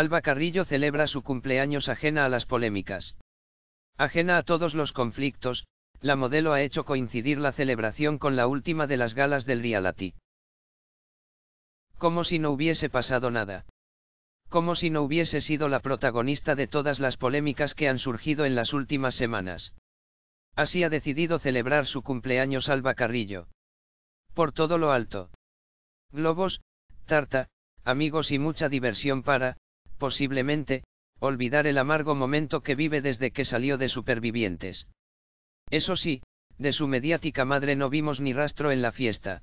Alba Carrillo celebra su cumpleaños ajena a las polémicas. Ajena a todos los conflictos, la modelo ha hecho coincidir la celebración con la última de las galas del reality. Como si no hubiese pasado nada. Como si no hubiese sido la protagonista de todas las polémicas que han surgido en las últimas semanas. Así ha decidido celebrar su cumpleaños Alba Carrillo. Por todo lo alto. Globos, tarta, amigos y mucha diversión para, posiblemente, olvidar el amargo momento que vive desde que salió de supervivientes. Eso sí, de su mediática madre no vimos ni rastro en la fiesta.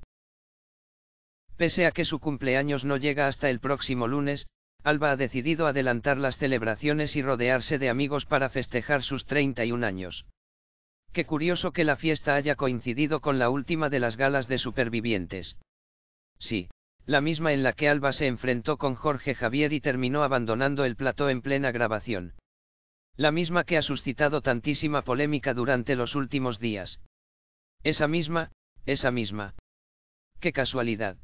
Pese a que su cumpleaños no llega hasta el próximo lunes, Alba ha decidido adelantar las celebraciones y rodearse de amigos para festejar sus 31 años. Qué curioso que la fiesta haya coincidido con la última de las galas de supervivientes. Sí, la misma en la que Alba se enfrentó con Jorge Javier y terminó abandonando el plató en plena grabación. La misma que ha suscitado tantísima polémica durante los últimos días. Esa misma, esa misma. Qué casualidad.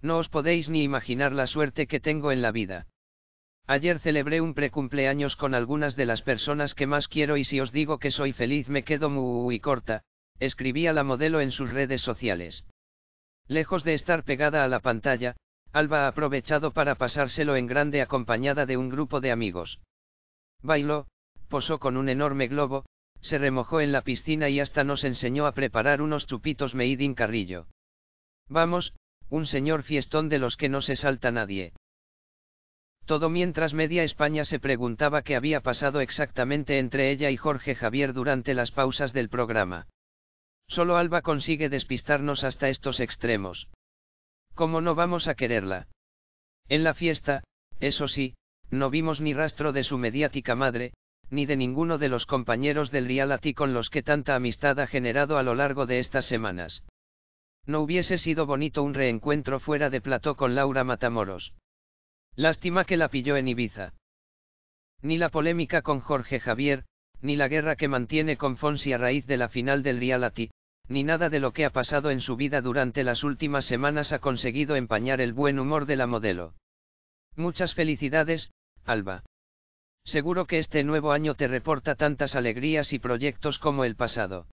No os podéis ni imaginar la suerte que tengo en la vida. Ayer celebré un precumpleaños con algunas de las personas que más quiero y si os digo que soy feliz me quedo muy corta, escribía la modelo en sus redes sociales. Lejos de estar pegada a la pantalla, Alba ha aprovechado para pasárselo en grande acompañada de un grupo de amigos. Bailó, posó con un enorme globo, se remojó en la piscina y hasta nos enseñó a preparar unos chupitos Meidin Carrillo. Vamos, un señor fiestón de los que no se salta nadie. Todo mientras media España se preguntaba qué había pasado exactamente entre ella y Jorge Javier durante las pausas del programa. Solo Alba consigue despistarnos hasta estos extremos. ¿Cómo no vamos a quererla? En la fiesta, eso sí, no vimos ni rastro de su mediática madre, ni de ninguno de los compañeros del reality con los que tanta amistad ha generado a lo largo de estas semanas. No hubiese sido bonito un reencuentro fuera de plató con Laura Matamoros. Lástima que la pilló en Ibiza. Ni la polémica con Jorge Javier, ni la guerra que mantiene con Fonsi a raíz de la final del Rialati ni nada de lo que ha pasado en su vida durante las últimas semanas ha conseguido empañar el buen humor de la modelo. Muchas felicidades, Alba. Seguro que este nuevo año te reporta tantas alegrías y proyectos como el pasado.